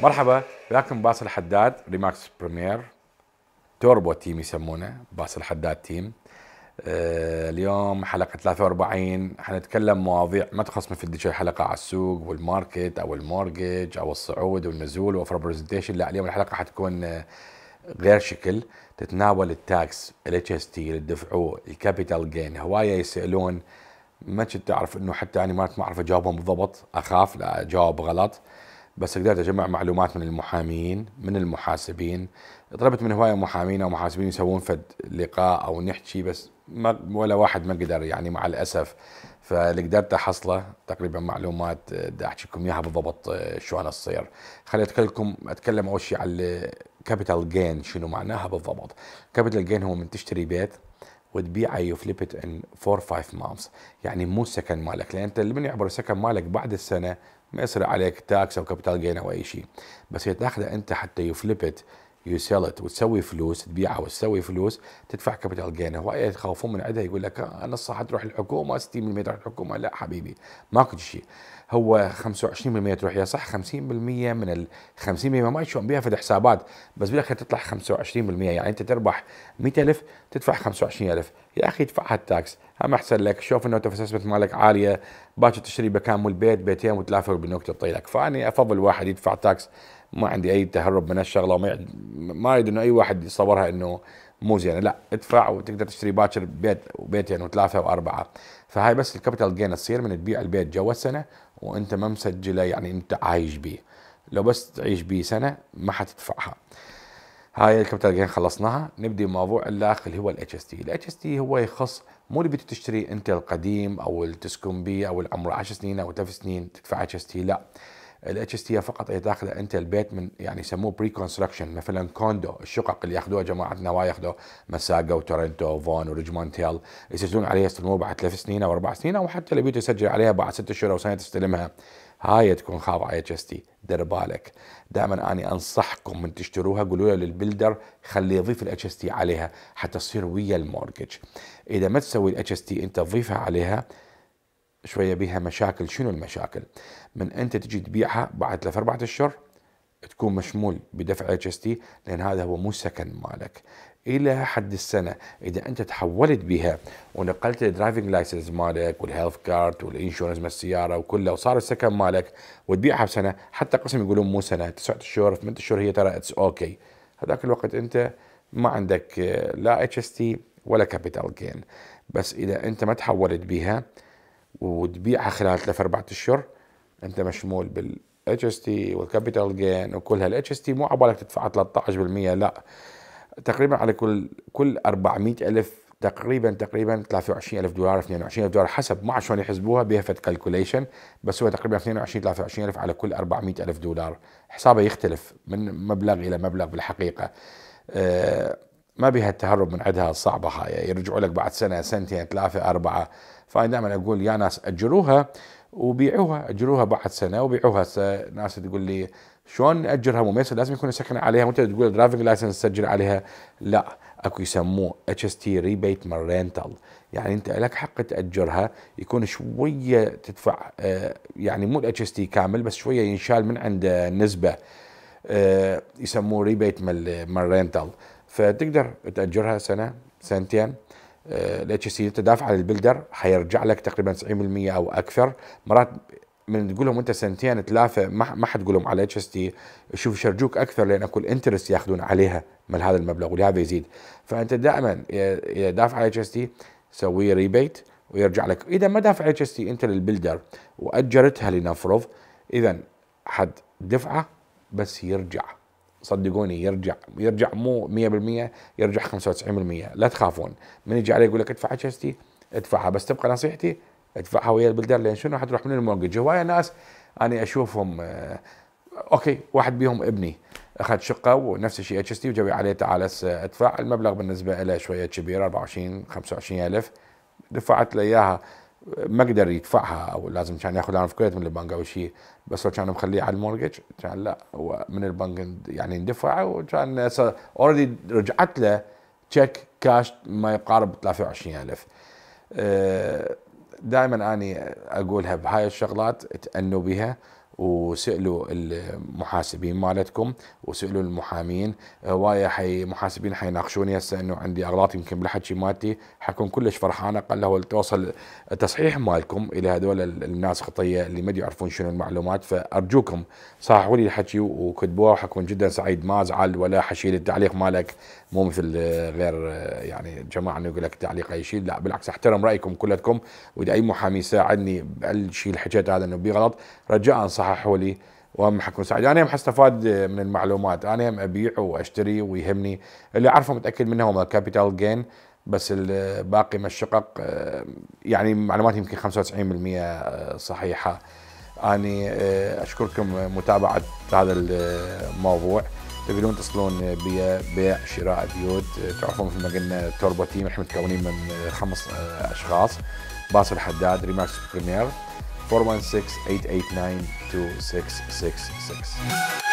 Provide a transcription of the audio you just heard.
مرحبا وياكم باسل حداد ريماكس بريمير توربو تيم يسمونه باسل حداد تيم آه، اليوم حلقة 43 حنتكلم مواضيع ما تخص من فد شيء على السوق والماركت او المورجج او الصعود والنزول وفر برزنتيشن لا اليوم الحلقة حتكون آه، غير شكل تتناول التاكس الاتش اس تي اللي تدفعوه الكابيتال جين هوايه يسالون ما كنت اعرف انه حتى انا ما اعرف اجاوبهم بالضبط اخاف لا اجاوب غلط بس قدرت اجمع معلومات من المحامين من المحاسبين طلبت من هوايه محامين او محاسبين يسوون فد لقاء او نحكي بس ما ولا واحد ما قدر يعني مع الاسف فاللي قدرت احصله تقريبا معلومات بدي احكي لكم اياها بالضبط آه، شلون تصير خليني اتكلم اتكلم اول شيء على الكابيتال جين شنو معناها بالضبط كابيتال جين هو من تشتري بيت وتبيعه يو فليب ان 4 5 مانثs يعني مو السكن مالك لان انت من يعبر السكن مالك بعد السنه ما يصير عليك تاكس او كابيتال جين او اي شيء بس هي تاخذها انت حتى يفلبت يو سيل ات وتسوي فلوس تبيعها وتسوي فلوس تدفع كابيتال جين هواي يخافون من عندها يقول لك انا الصحة تروح الحكومة 60% تروح الحكومة لا حبيبي ماكو شيء هو 25% تروح يا صح 50% من ال 50% ما يشون بها في الحسابات بس بالاخير تطلع 25% يعني انت تربح 100000 تدفع 25000 يا اخي ادفع هالتاكس هم احسن لك شوف انه تفسسمت مالك عاليه باكر تشتري مكان مو البيت بيتين وتلافق بالنكته تطيلك فاني افضل واحد يدفع تاكس ما عندي اي تهرب من هالشغله وما ما اريد انه اي واحد يصورها انه مو زينه لا ادفع وتقدر تشتري باكر بيت وبيتين وثلاثه واربعه فهاي بس الكابيتال جين تصير من تبيع البيت جوا السنه وانت ما مسجله يعني انت عايش بيه لو بس تعيش بيه سنه ما حتدفعها هاي الكابيتال جين خلصناها نبدي موضوع الاخ اللي هو الاتش اس تي الاتش اس تي هو يخص مو اللي بدك تشتري انت القديم او اللي تسكن بيه او اللي عمره 10 سنين او 3 سنين تدفع اتش اس تي لا الاتش اس تي فقط هي تاخذه انت البيت من يعني يسموه بري كونستراكشن مثلا كوندو الشقق اللي ياخذوها جماعه نوايا ياخذوا مساقا وتورنتو وفون وريجمونت هيل يسجلون عليها يستلموها بعد ثلاث سنين او اربع سنين او حتى لو بيجي يسجل عليها بعد ست اشهر او سنه تستلمها هاي تكون خاضعه اتش اس تي دير بالك دائما اني انصحكم من تشتروها قولوا له للبلدر خليه يضيف الاتش اس تي عليها حتى تصير ويا المورجج اذا ما تسوي الاتش اس تي انت تضيفها عليها شويه بيها مشاكل شنو المشاكل من انت تجي تبيعها بعد ثلاث اربعة اشهر تكون مشمول بدفع اتش اس تي لان هذا هو مو سكن مالك الى حد السنه اذا انت تحولت بها ونقلت الدرايفنج لايسنس مالك والهيلث كارد والانشورنس مال السياره وكله وصار السكن مالك وتبيعها بسنه حتى قسم يقولون مو سنه تسعة اشهر ثمانية اشهر هي ترى اتس اوكي هذاك الوقت انت ما عندك لا اتش اس تي ولا كابيتال جين بس اذا انت ما تحولت بها وتبيعها خلال ثلاث اربع اشهر انت مشمول بال اتش اس تي والكابيتال جين وكل هالاتش اس تي مو بالك تدفع 13% لا تقريبا على كل كل 400 الف تقريبا تقريبا 23 الف دولار 22 الف دولار حسب ما شلون يحسبوها بهفت كالكوليشن بس هو تقريبا 22 23 الف على كل 400 الف دولار حسابه يختلف من مبلغ الى مبلغ بالحقيقه أه ما بها التهرب من عندها الصعبة هاي يرجعوا لك بعد سنة سنتين ثلاثة أربعة فأنا دائما أقول يا ناس أجروها وبيعوها أجروها بعد سنة وبيعوها ناس تقول لي شلون أجرها مميزة لازم يكون سكن عليها وأنت تقول درايفنج لايسنس سجل عليها لا اكو يسموه اتش اس تي ريبيت من رينتال يعني انت لك حق تاجرها يكون شويه تدفع آه، يعني مو الاتش اس تي كامل بس شويه ينشال من عند نسبه آه، يسموه ريبيت من رينتال فتقدر تاجرها سنه سنتين الاتش آه، سي تدافع على البلدر حيرجع لك تقريبا 90% او اكثر مرات من تقول لهم انت سنتين ثلاثه ما ما حتقول لهم على اتش اس تي شوف شرجوك اكثر لان اكو انترست ياخذون عليها من هذا المبلغ ولهذا يزيد فانت دائما اذا دافع على اتش اس تي سوي ريبيت ويرجع لك اذا ما دافع اتش اس تي انت للبلدر واجرتها لنفرض اذا حد دفعه بس يرجع صدقوني يرجع يرجع مو 100% يرجع 95% لا تخافون من يجي علي يقول لك ادفع حجزتي ادفعها بس تبقى نصيحتي ادفعها ويا البلدان لان شنو حتروح من المورجج هوايه ناس انا اشوفهم آه، اوكي واحد بيهم ابني اخذ شقه ونفس الشيء اتش اس تي وجاب عليه تعال آه، ادفع المبلغ بالنسبه له شويه كبير 24 25 الف دفعت له اياها ما قدر يدفعها او لازم كان ياخذ انا فكرت من البنك او شيء بس لو كان مخليه على المورجج كان لا هو من البنك يعني اندفع وكان اوريدي رجعت له تشيك كاش ما يقارب 23000 آه، دائما اني اقولها بهاي الشغلات تأنوا بها وسالوا المحاسبين مالتكم وسالوا المحامين آه، وايا حي محاسبين حيناقشوني هسه انه عندي اغلاط يمكن بالحكي مالتي حكون كلش فرحانه قال هو توصل تصحيح مالكم الى هذول الناس خطيه اللي ما يعرفون شنو المعلومات فارجوكم صححوا لي الحكي وكتبوه حكون جدا سعيد ما ازعل ولا حشيل التعليق مالك مو مثل آه، غير آه، يعني جماعه انه يقول لك تعليق اي شيء لا بالعكس احترم رايكم كلكم واذا اي محامي ساعدني بالشيء اللي حكيت هذا انه بيغلط رجاء صح صححوا حولي وهم حكون سعيد انا هم حستفاد من المعلومات انا هم ابيع واشتري ويهمني اللي اعرفه متاكد منه هم كابيتال جين بس الباقي من الشقق آه، يعني معلوماتي يمكن 95% آه، صحيحه اني آه، اشكركم متابعه هذا الموضوع تقدرون تصلون بي بيع شراء بيوت تعرفون مثل ما قلنا توربو تيم احنا متكونين من خمس اشخاص باسل حداد ريماكس بريمير 416 889 2666.